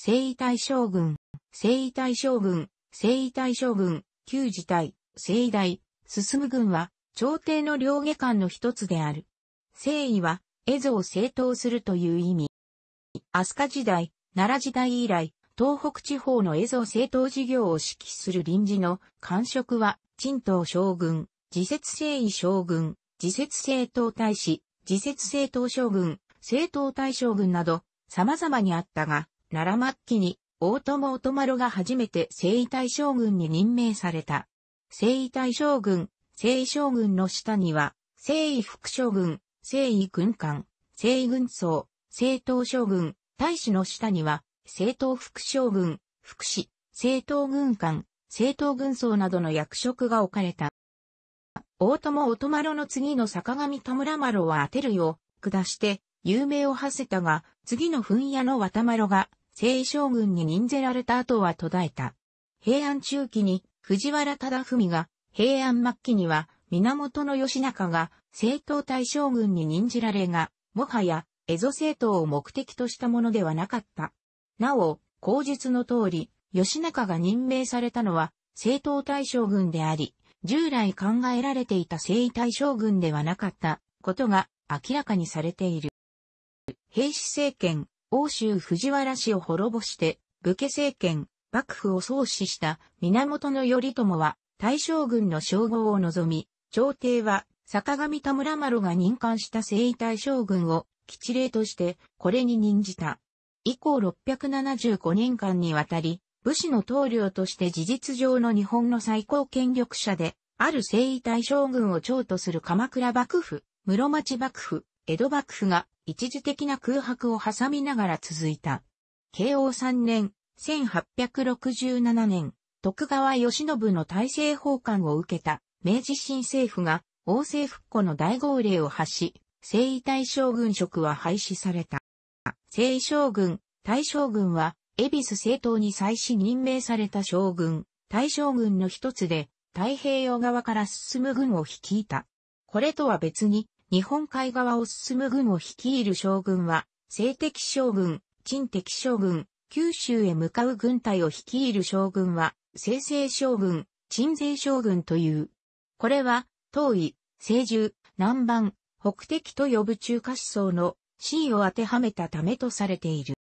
征夷大将軍、征夷大将軍、征夷大将軍、旧時代、征夷大、進む軍は、朝廷の両下官の一つである。征夷は、蝦夷を正当するという意味。飛鳥時代、奈良時代以来、東北地方の蝦夷正当事業を指揮する臨時の官職は、陳東将軍、自説征夷将軍、自説正当大使、自説正当将軍、正当大将軍など、様々にあったが、奈良末期に、大友音丸が初めて征夷大将軍に任命された。征夷大将軍、征夷将軍の下には、征夷副将軍、征夷軍官、征夷軍曹、征東将軍、大使の下には、征東副将軍、副使、征東軍官、征東軍曹などの役職が置かれた。大友音丸の次の坂上田村丸は当てるよ、下して、有名を馳せたが、次の分野の渡丸が、征夷将軍に任ぜられた後は途絶えた。平安中期に藤原忠文が、平安末期には源義仲が政党大将軍に任じられが、もはや、蝦夷政党を目的としたものではなかった。なお、口述の通り、義仲が任命されたのは、政党大将軍であり、従来考えられていた征夷大将軍ではなかったことが明らかにされている。平氏政権、欧州藤原氏を滅ぼして、武家政権、幕府を創始した源頼朝は、大将軍の称号を望み、朝廷は、坂上田村丸が任官した征夷大将軍を、吉礼として、これに任じた。以降675年間にわたり、武士の統領として事実上の日本の最高権力者で、ある征夷大将軍を長とする鎌倉幕府、室町幕府、江戸幕府が一時的な空白を挟みながら続いた。慶応3年、1867年、徳川義信の大政奉還を受けた明治新政府が王政復古の大号令を発し、征夷大将軍職は廃止された。征夷将軍、大将軍は、恵比寿政党に再始任命された将軍、大将軍の一つで、太平洋側から進む軍を率いた。これとは別に、日本海側を進む軍を率いる将軍は、西敵将軍、陳敵将軍、九州へ向かう軍隊を率いる将軍は、西西将軍、鎮西将軍という。これは、東夷、西獣、南蛮、北敵と呼ぶ中華思想の意を当てはめたためとされている。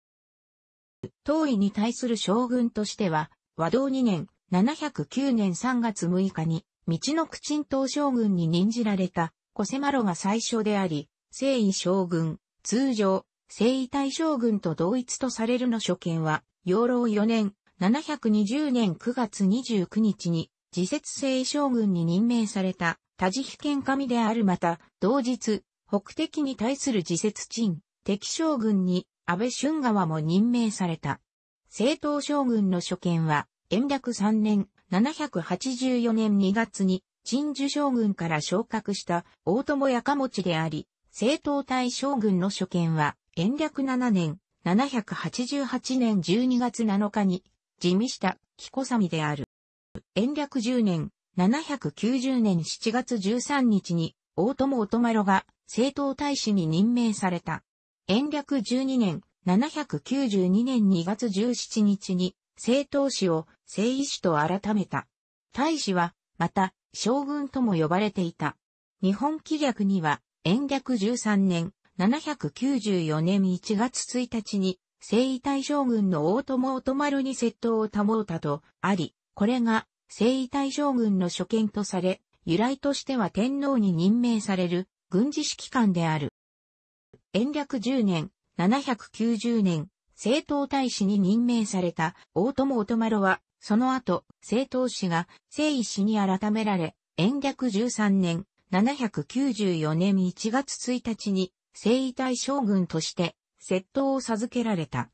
東夷に対する将軍としては、和道2年、709年3月6日に、道の口東将軍に任じられたコセマロが最初であり、征夷将軍、通常、征夷大将軍と同一とされるの初見は、養老4年、720年9月29日に、自節征夷将軍に任命された、多治比県神であるまた、同日、北敵に対する自節鎮、敵将軍に、安倍春川も任命された。政党将軍の初見は、延暦3年、784年2月に、陳樹将軍から昇格した大友やかもちであり、正統大将軍の所見は、延暦7年、788年12月7日に、地味した紀子さみである。延暦10年、790年7月13日に、大友ま丸が正統大使に任命された。延暦12年、792年2月17日に、正統使を正位使と改めた。大使は、また、将軍とも呼ばれていた。日本紀略には、延暦13年、794年1月1日に、征夷大将軍の大友乙丸に窃盗を保うたとあり、これが征夷大将軍の所見とされ、由来としては天皇に任命される軍事指揮官である。延暦10年、790年、政党大使に任命された大友乙丸はその後、政党氏が聖医師に改められ、延暦13年、794年1月1日に、聖医大将軍として、窃盗を授けられた。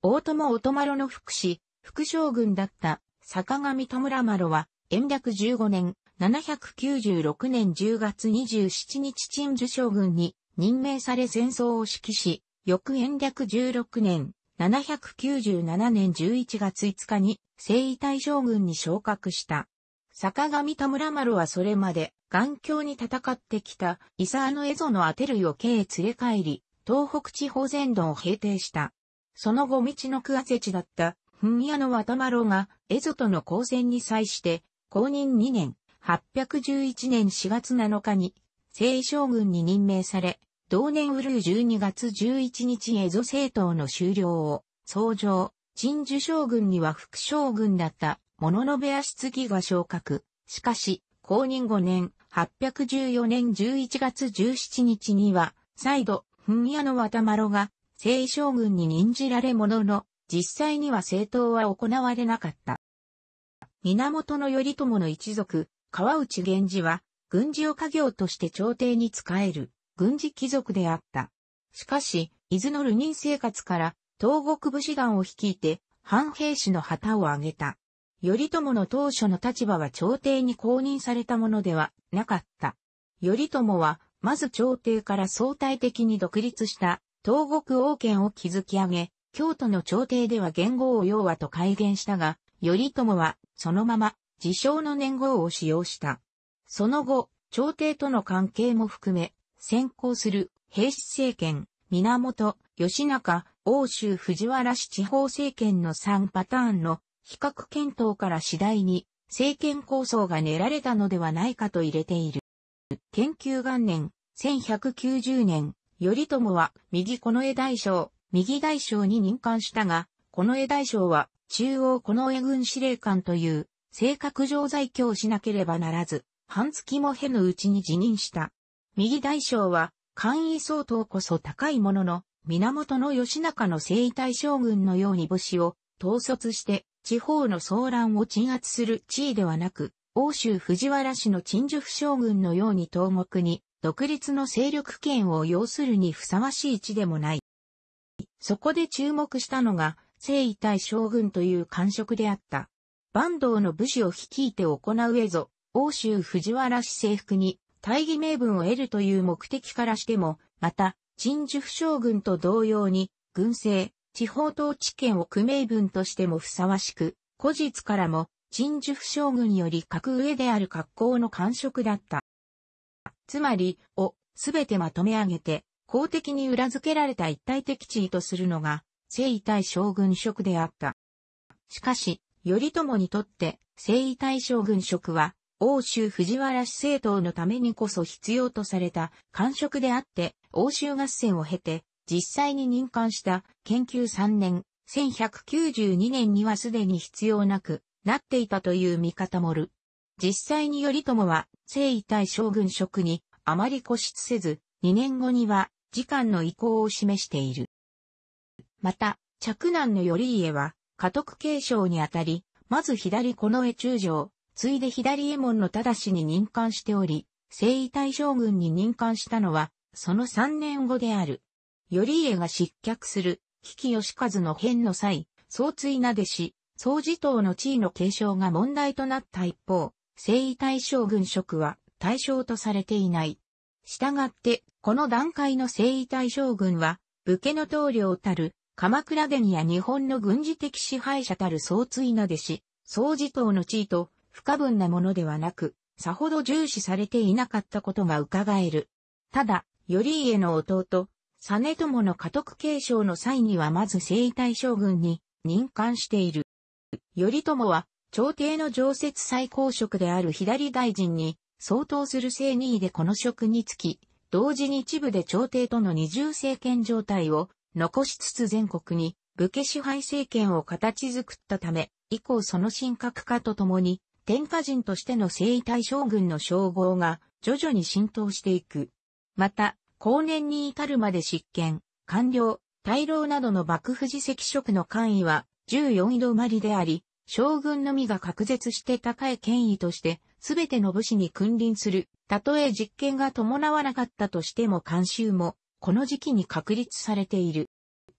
大友音丸の副士、副将軍だった坂上戸村丸は、延暦15年、796年10月27日陳樹将軍に任命され戦争を指揮し、翌延暦16年、797年11月5日に征夷大将軍に昇格した。坂上田村丸はそれまで、眼鏡に戦ってきた、伊沢の蝦夷のアテルよ家へ連れ帰り、東北地方全土を平定した。その後道の区あ地だった、噴屋の渡丸が、蝦夷との交戦に際して、公認2年、811年4月7日に、征夷将軍に任命され、同年ウルー12月11日エゾ政党の終了を、創上、陳樹将軍には副将軍だった、物部屋次が昇格。しかし、公認5年、814年11月17日には、再度、糞屋の渡麻呂が、正将軍に任じられものの、実際には政党は行われなかった。源頼朝の一族、川内源氏は、軍事を家業として朝廷に仕える。軍事貴族であった。しかし、伊豆の流人生活から東国武士団を率いて反兵士の旗を挙げた。頼朝の当初の立場は朝廷に公認されたものではなかった。頼朝は、まず朝廷から相対的に独立した東国王権を築き上げ、京都の朝廷では元号を要和と改元したが、頼朝はそのまま自称の年号を使用した。その後、朝廷との関係も含め、先行する平氏政権、源、吉中、欧州藤原氏地方政権の3パターンの比較検討から次第に政権構想が練られたのではないかと入れている。研究元年、1190年、頼朝は右近江大将、右大将に任官したが、近江大将は中央近江軍司令官という、性格上在京しなければならず、半月もへのうちに辞任した。右大将は、官位相当こそ高いものの、源義仲の征夷大将軍のように武士を統率して地方の騒乱を鎮圧する地位ではなく、欧州藤原氏の陳述将軍のように東国に独立の勢力圏を要するにふさわしい地でもない。そこで注目したのが、征夷大将軍という官職であった。坂東の武士を率いて行うえぞ、欧州藤原氏征服に大義名分を得るという目的からしても、また、陳樹府将軍と同様に、軍政、地方統治権を区名分としてもふさわしく、古実からも、陳樹府将軍より格上である格好の官職だった。つまり、を、すべてまとめ上げて、公的に裏付けられた一体的地位とするのが、征夷大将軍職であった。しかし、頼朝にとって、征夷大将軍職は、欧州藤原市政党のためにこそ必要とされた官職であって、欧州合戦を経て、実際に任官した研究3年、1192年にはすでに必要なくなっていたという見方もる。実際に頼朝は、征夷大将軍職にあまり固執せず、2年後には、時間の意向を示している。また、嫡男の頼家は、家督継承にあたり、まず左近衛中将、ついで左衛門の正に任官しており、征夷大将軍に任官したのは、その3年後である。頼家が失脚する、危機義和の変の際、総追なでし、総司党の地位の継承が問題となった一方、征夷大将軍職は対象とされていない。したがって、この段階の征夷大将軍は、武家の棟梁たる、鎌倉殿や日本の軍事的支配者たる総追なでし、総司党の地位と、不可分なものではなく、さほど重視されていなかったことが伺える。ただ、頼家の弟、実友の家督継承の際にはまず征夷大将軍に任官している。頼朝は、朝廷の常設最高職である左大臣に相当する正任位でこの職につき、同時に一部で朝廷との二重政権状態を残しつつ全国に武家支配政権を形作ったため、以降その神格化とともに天下人としての征夷大将軍の称号が徐々に浸透していく。また、後年に至るまで執権、官僚、大老などの幕府自席職の官位は14位止まりであり、将軍のみが確絶して高い権威として、すべての武士に君臨する、たとえ実権が伴わなかったとしても慣習も、この時期に確立されている。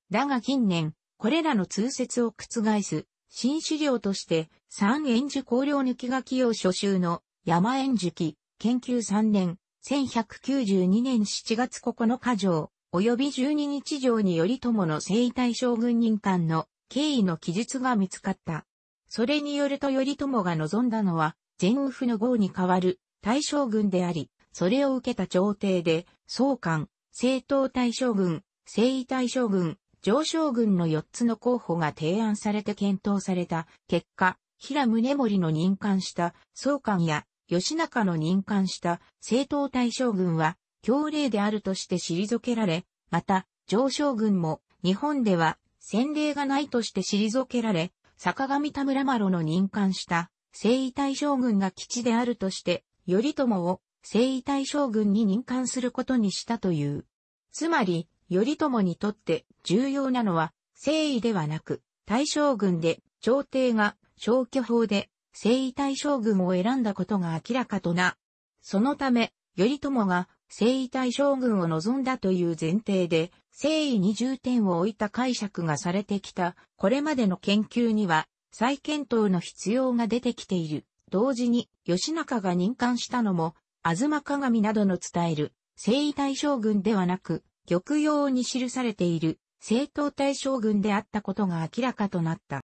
だが近年、これらの通説を覆す、新資料として、三円樹香料抜き書き用初集の山円樹記、研究3年、1192年7月9日条、及び12日条により友の征夷将軍任官の経緯の記述が見つかった。それによると頼朝が望んだのは、全府の号に代わる大将軍であり、それを受けた朝廷で、総監、政党大将軍、征夷大将軍、上昇軍の4つの候補が提案されて検討された結果、平宗盛の任官した総監や吉中の任官した政党大将軍は、強令であるとして退けられ、また、上昇軍も日本では先例がないとして退けられ、坂上田村麻呂の任官した征夷大将軍が基地であるとして、頼朝を征夷大将軍に任官することにしたという。つまり、頼朝にとって重要なのは、征夷ではなく、大将軍で、朝廷が消去法で、征夷大将軍を選んだことが明らかとな。そのため、頼朝が征夷大将軍を望んだという前提で、征夷に重点を置いた解釈がされてきた、これまでの研究には、再検討の必要が出てきている。同時に、吉中が任官したのも、吾妻鏡などの伝える、征夷大将軍ではなく、玉葉に記されている正統大将軍であったことが明らかとなった。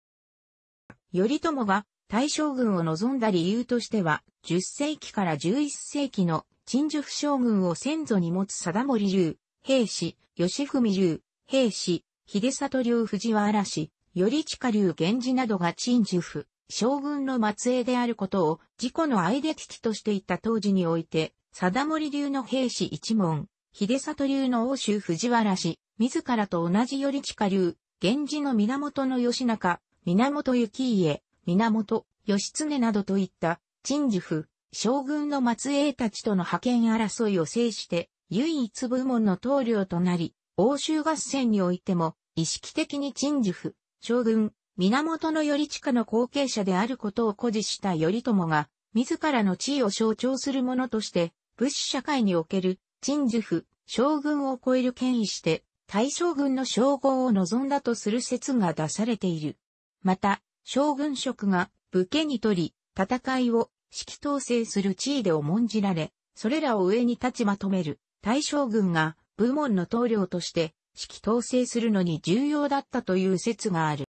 頼朝が大将軍を望んだ理由としては、10世紀から11世紀の陳述将軍を先祖に持つ貞森流、兵士、吉文流、兵士、秀里流藤原嵐、頼近流源氏などが陳府、将軍の末裔であることを自己のアイデンティティとしていた当時において、貞森流の兵士一門、秀里流の欧州藤原氏、自らと同じ頼近流、源氏の源の義仲、源幸家、源、義経などといった、陳寿府、将軍の末裔たちとの派遣争いを制して、唯一部門の棟梁となり、欧州合戦においても、意識的に陳寿府、将軍、源頼近の後継者であることを誇示した頼朝が、自らの地位を象徴するものとして、物資社会における陳樹府、将軍を超える権威して、大将軍の称号を望んだとする説が出されている。また、将軍職が武家にとり、戦いを指揮統制する地位で重んじられ、それらを上に立ちまとめる大将軍が部門の棟梁として指揮統制するのに重要だったという説がある。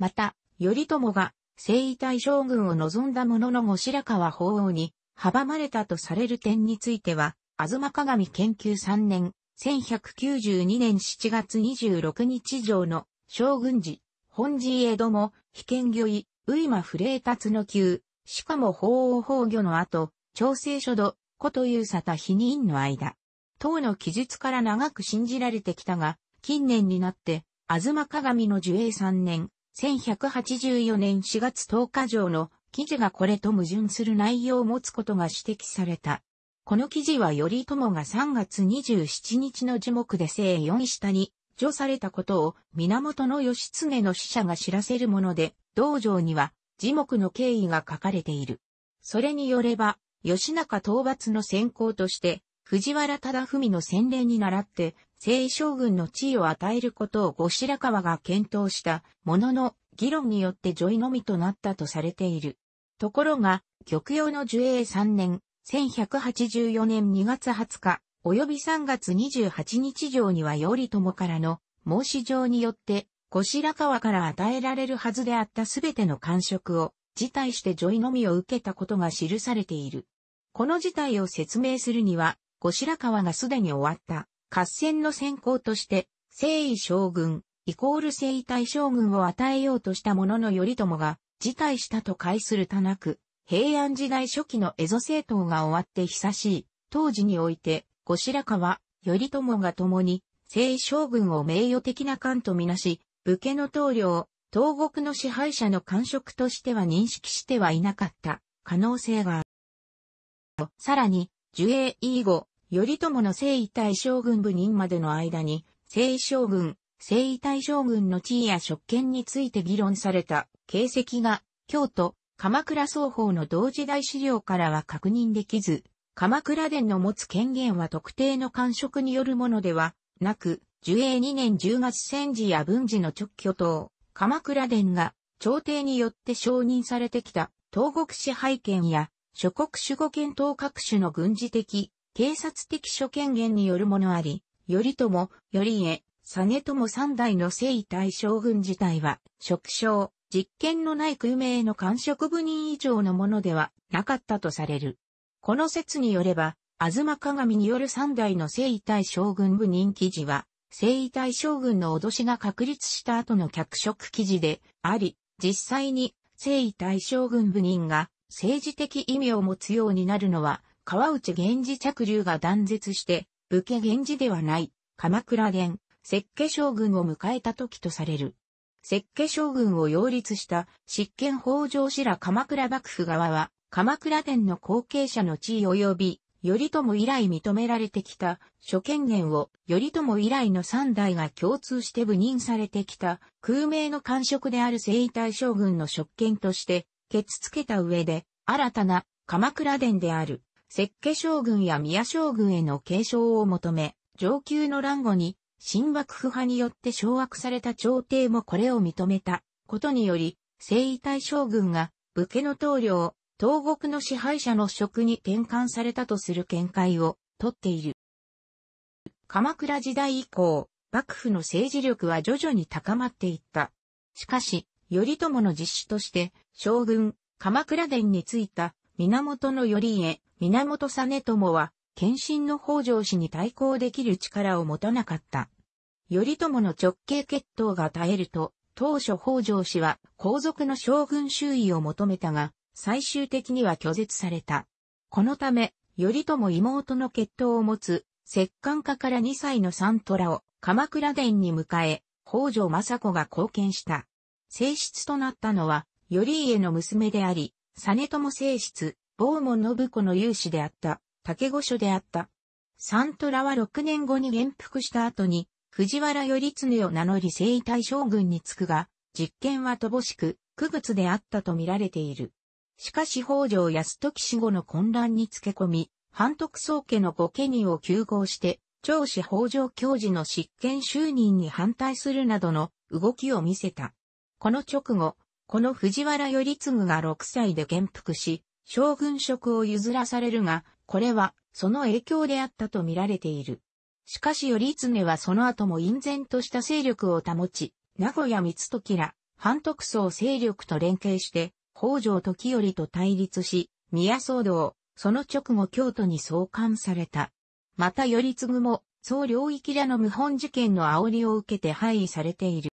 また、頼朝が征夷大将軍を望んだものの後白河法皇に阻まれたとされる点については、東鏡研究3年、1192年7月26日上の将軍時、本寺江戸も、被験魚医、ウイマ不霊達の級、しかも法王法御の後、調整書度、古という沙汰否認の間。当の記述から長く信じられてきたが、近年になって、東鏡の樹影3年、1184年4月10日上の記事がこれと矛盾する内容を持つことが指摘された。この記事は頼朝が3月27日の樹木で正四下に除されたことを源義経の使者が知らせるもので、道場には樹木の経緯が書かれている。それによれば、吉中討伐の先行として、藤原忠文の洗礼に倣って、聖将軍の地位を与えることを後白河が検討したものの、議論によって女医のみとなったとされている。ところが、極用の樹永3年、1184年2月20日、及び3月28日上には頼朝からの申し状によって、後白河から与えられるはずであったすべての官職を辞退して女医のみを受けたことが記されている。この事態を説明するには、後白河がすでに終わった合戦の先行として、征夷将軍、イコール征夷大将軍を与えようとしたものの頼朝が辞退したと解するたなく、平安時代初期の蝦夷政党が終わって久しい、当時において、後白河、頼朝が共に、聖将軍を名誉的な官とみなし、武家の棟梁、東国の支配者の官職としては認識してはいなかった可能性がある。さらに、樹英以後、頼朝の征夷大将軍部任までの間に、征夷将軍、征夷大将軍の地位や職権について議論された形跡が、京都、鎌倉双方の同時代資料からは確認できず、鎌倉殿の持つ権限は特定の官職によるものではなく、寿永2年10月戦時や文治の直挙等、鎌倉殿が朝廷によって承認されてきた東国支配権や諸国守護権等各種の軍事的、警察的諸権限によるものあり、頼朝、頼家、実朝三代の征夷大将軍自体は、職称、実験のない空名の官職部人以上のものではなかったとされる。この説によれば、東鏡による三代の征夷大将軍部人記事は、征夷大将軍の脅しが確立した後の脚色記事であり、実際に征夷大将軍部人が政治的意味を持つようになるのは、川内源氏着流が断絶して、武家源氏ではない、鎌倉殿、石家将軍を迎えた時とされる。石家将軍を擁立した執権北条氏ら鎌倉幕府側は、鎌倉殿の後継者の地位及び、頼朝以来認められてきた諸権限を頼朝以来の三代が共通して部任されてきた空名の官職である征夷大将軍の職権としてケツつけた上で新たな鎌倉殿である石家将軍や宮将軍への継承を求め上級の乱後に新幕府派によって掌握された朝廷もこれを認めたことにより、征夷大将軍が武家の棟領、東国の支配者の職に転換されたとする見解をとっている。鎌倉時代以降、幕府の政治力は徐々に高まっていった。しかし、頼朝の実施として、将軍、鎌倉殿についた源頼家、源実朝は、献身の北条氏に対抗できる力を持たなかった。頼朝の直系血統が絶えると、当初北条氏は皇族の将軍周囲を求めたが、最終的には拒絶された。このため、頼朝妹の血統を持つ、摂関家から2歳のサントラを鎌倉殿に迎え、北条政子が貢献した。正室となったのは、頼家の娘であり、実朝正室、坊門信子の勇士であった、竹御所であった。サントラは6年後に元服した後に、藤原頼常を名乗り征夷大将軍に就くが、実験は乏しく、区物であったと見られている。しかし北条泰時死後の混乱につけ込み、反徳宗家の御家人を休合して、長子北条教授の執権就任に反対するなどの動きを見せた。この直後、この藤原頼次が6歳で元服し、将軍職を譲らされるが、これは、その影響であったと見られている。しかし頼経はその後も隠然とした勢力を保ち、名古屋光時ら、反徳宗勢力と連携して、北条時頼と対立し、宮騒動、その直後京都に送還された。また頼継も、総領域らの無本事件の煽りを受けて廃位されている。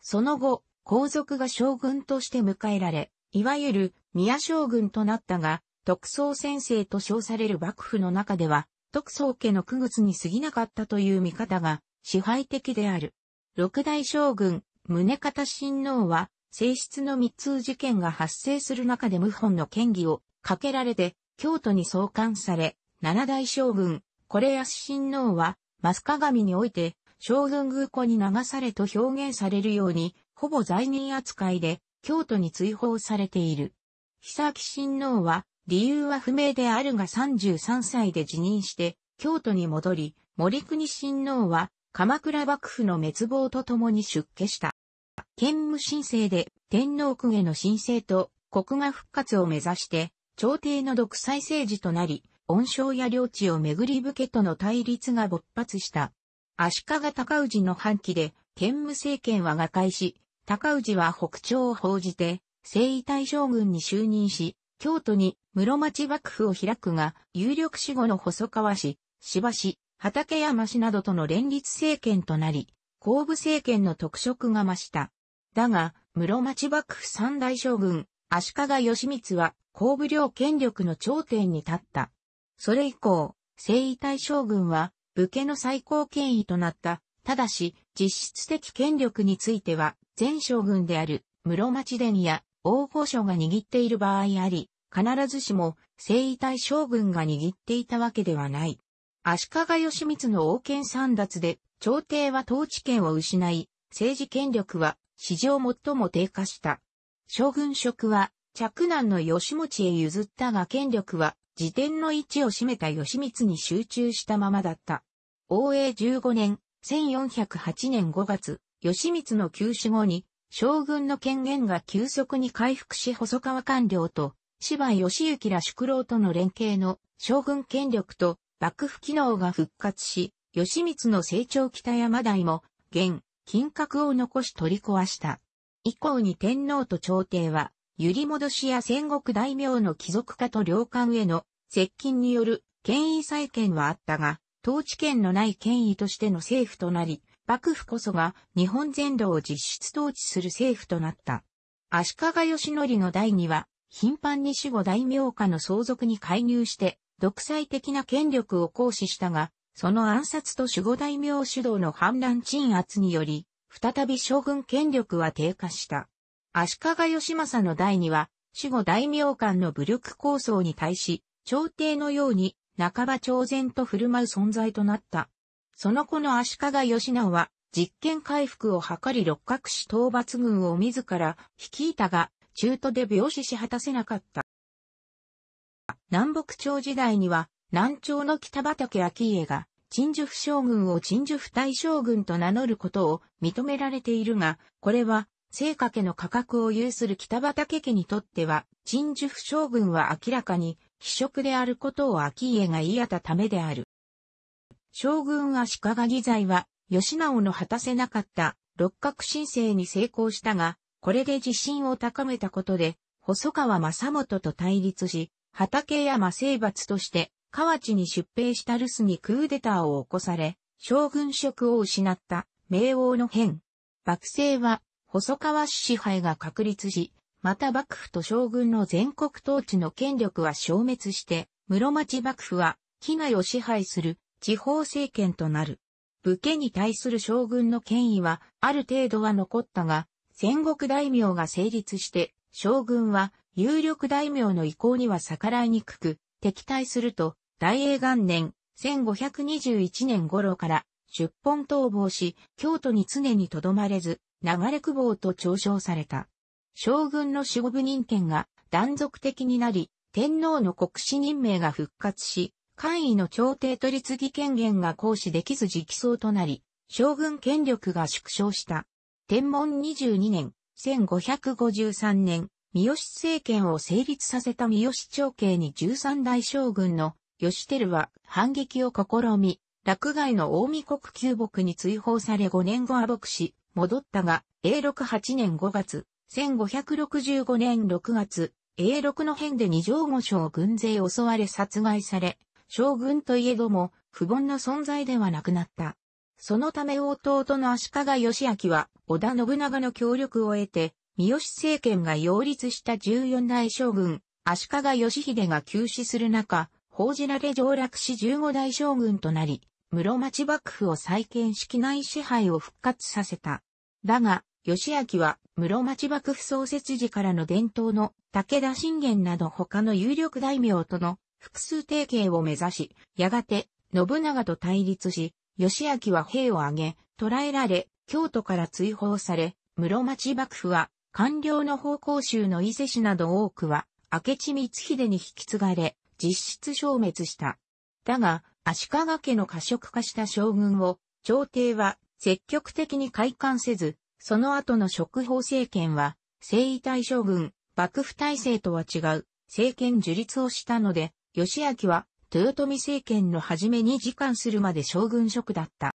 その後、皇族が将軍として迎えられ、いわゆる宮将軍となったが、特捜先生と称される幕府の中では、特捜家の区靴に過ぎなかったという見方が支配的である。六代将軍、宗方親王は、性質の密通事件が発生する中で謀反の権疑をかけられて、京都に送還され、七代将軍、これ安親王は、マ鏡において、将軍宮古に流されと表現されるように、ほぼ罪人扱いで、京都に追放されている。久木親王は、理由は不明であるが33歳で辞任して、京都に戻り、森国親王は、鎌倉幕府の滅亡とともに出家した。兼務申請で天皇公家の申請と国家復活を目指して、朝廷の独裁政治となり、恩賞や領地をめぐり武家との対立が勃発した。足利尊氏の反旗で、兼務政権は瓦解し、尊氏は北朝を報じて、征夷大将軍に就任し、京都に室町幕府を開くが、有力死後の細川氏、芝氏、畠山氏などとの連立政権となり、後部政権の特色が増した。だが、室町幕府三大将軍、足利義満は、後部領権力の頂点に立った。それ以降、征夷大将軍は、武家の最高権威となった。ただし、実質的権力については、前将軍である、室町殿や王保所が握っている場合あり、必ずしも征夷大将軍が握っていたわけではない。足利義満の王権三奪で、朝廷は統治権を失い、政治権力は史上最も低下した。将軍職は嫡男の義持へ譲ったが権力は自転の位置を占めた義満に集中したままだった。王永15年、1408年5月、義満の休止後に将軍の権限が急速に回復し細川官僚と芝義行ら宿老との連携の将軍権力と幕府機能が復活し、義満の成長北山台も、現、金閣を残し取り壊した。以降に天皇と朝廷は、揺り戻しや戦国大名の貴族化と領官への接近による権威再建はあったが、統治権のない権威としての政府となり、幕府こそが日本全土を実質統治する政府となった。足利義則の代には、頻繁に死後大名家の相続に介入して、独裁的な権力を行使したが、その暗殺と守護大名主導の反乱鎮圧により、再び将軍権力は低下した。足利義政の代には、守護大名間の武力構想に対し、朝廷のように半ば朝前と振る舞う存在となった。その子の足利義直は、実権回復を図り六角氏討伐軍を自ら率いたが、中途で病死し果たせなかった。南北朝時代には、南朝の北畠昭家が、陳寿府将軍を陳寿府大将軍と名乗ることを認められているが、これは、聖家家の価格を有する北畠家にとっては、陳寿府将軍は明らかに、非職であることを昭家が言い当たためである。将軍足利義材は、吉直の果たせなかった六角申請に成功したが、これで自信を高めたことで、細川正元と対立し、畠山征伐として、河内に出兵した留守にクーデターを起こされ、将軍職を失った、明王の変。幕政は、細川氏支配が確立し、また幕府と将軍の全国統治の権力は消滅して、室町幕府は、機内を支配する地方政権となる。武家に対する将軍の権威は、ある程度は残ったが、戦国大名が成立して、将軍は有力大名の意向には逆らいにくく、敵対すると、大英元年、1521年頃から、出奔逃亡し、京都に常に留まれず、流れ久保と嘲笑された。将軍の守護部任権が断続的になり、天皇の国史任命が復活し、官位の朝廷取次権限が行使できず直葬となり、将軍権力が縮小した。天文22年、1553年、三好政権を成立させた三好朝廷に13代将軍の吉輝は反撃を試み、落外の大見国旧木に追放され5年後は牧し、戻ったが、永禄8年5月、1565年6月、永禄の変で二条五将軍勢襲われ殺害され、将軍といえども、不凡な存在ではなくなった。そのため弟の足利義明は、織田信長の協力を得て、三好政権が擁立した十四代将軍、足利義秀が急死する中、報じられ上洛し十五代将軍となり、室町幕府を再建し機内支配を復活させた。だが、義明は室町幕府創設時からの伝統の武田信玄など他の有力大名との複数提携を目指し、やがて、信長と対立し、義明は兵を挙げ、捕らえられ、京都から追放され、室町幕府は、官僚の方向州の伊勢市など多くは、明智光秀に引き継がれ、実質消滅した。だが、足利家の過食化した将軍を、朝廷は積極的に開館せず、その後の職法政権は、征夷大将軍、幕府体制とは違う、政権樹立をしたので、義明は、豊臣政権の初めに時間するまで将軍職だった。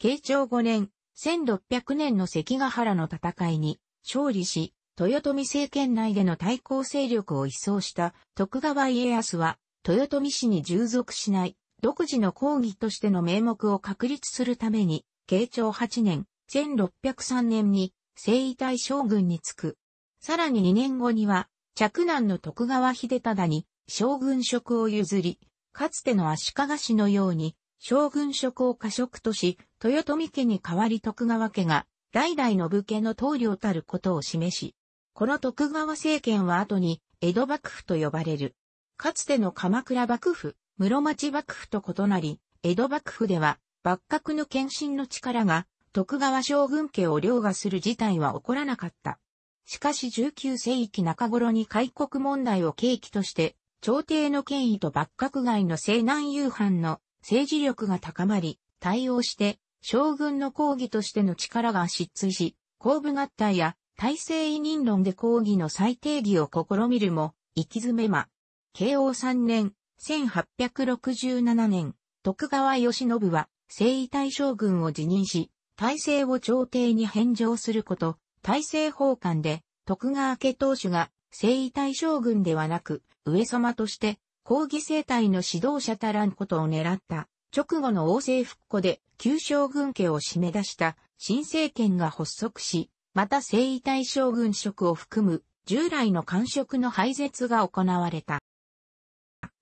慶長5年、1600年の関ヶ原の戦いに勝利し、豊臣政権内での対抗勢力を一掃した徳川家康は、豊臣氏に従属しない独自の抗議としての名目を確立するために、慶長8年、1603年に征夷大将軍に就く。さらに2年後には、嫡男の徳川秀忠に将軍職を譲り、かつての足利氏のように将軍職を過職とし、豊臣家に代わり徳川家が代々の武家の棟梁たることを示し、この徳川政権は後に江戸幕府と呼ばれる。かつての鎌倉幕府、室町幕府と異なり、江戸幕府では幕閣の献身の力が徳川将軍家を凌駕する事態は起こらなかった。しかし19世紀中頃に開国問題を契機として、朝廷の権威と幕閣外の西南夕飯の政治力が高まり、対応して、将軍の抗議としての力が失墜し、公部合体や体制委任論で抗議の再定義を試みるも、行き詰めま。慶応3年、1867年、徳川義信は、征夷大将軍を辞任し、体制を朝廷に返上すること、大政奉還で、徳川家当主が、征夷大将軍ではなく、上様として、抗議生態の指導者たらんことを狙った、直後の王政復古で、旧将軍家を締め出した、新政権が発足し、また征夷大将軍職を含む、従来の官職の廃絶が行われた。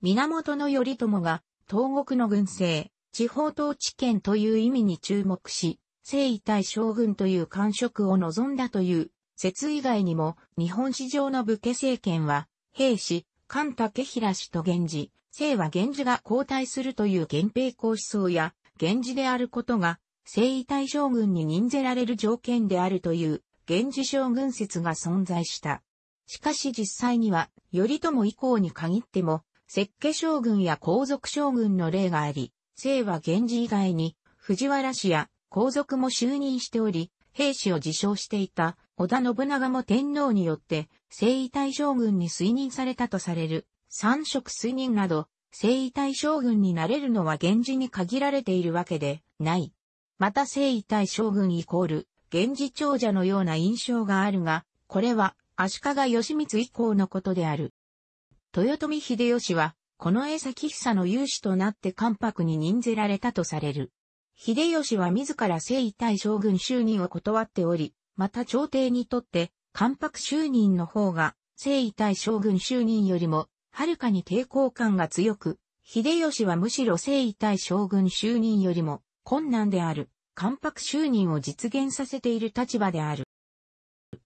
源頼朝が、東国の軍政、地方統治権という意味に注目し、征夷大将軍という官職を望んだという説以外にも、日本史上の武家政権は、平氏、菅武平氏と源氏、姓は源氏が交代するという源平公思想や、源氏であることが、征夷大将軍に任せられる条件であるという、源氏将軍説が存在した。しかし実際には、頼朝以降に限っても、設家将軍や皇族将軍の例があり、姓は源氏以外に、藤原氏や皇族も就任しており、兵士を自称していた織田信長も天皇によって征夷大将軍に推任されたとされる三職推任など征夷大将軍になれるのは源氏に限られているわけでない。また征夷大将軍イコール源氏長者のような印象があるが、これは足利義満以降のことである。豊臣秀吉はこの江崎久の勇士となって関白に任ぜられたとされる。秀吉は自ら征夷大将軍就任を断っており、また朝廷にとって、関白就任の方が、征夷大将軍就任よりも、はるかに抵抗感が強く、秀吉はむしろ征夷大将軍就任よりも、困難である、関白就任を実現させている立場である。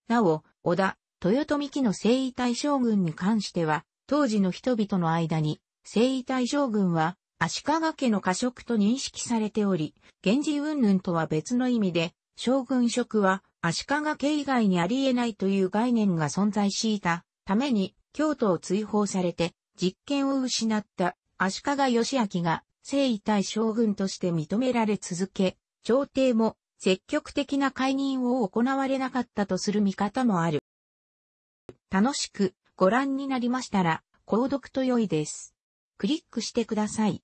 なお、織田、豊臣家の征夷大将軍に関しては、当時の人々の間に、征夷大将軍は、足利家の過食と認識されており、源氏云々とは別の意味で、将軍職は足利家以外にあり得ないという概念が存在しいたために、京都を追放されて、実権を失った足利義明が征夷大将軍として認められ続け、朝廷も積極的な解任を行われなかったとする見方もある。楽しくご覧になりましたら、購読と良いです。クリックしてください。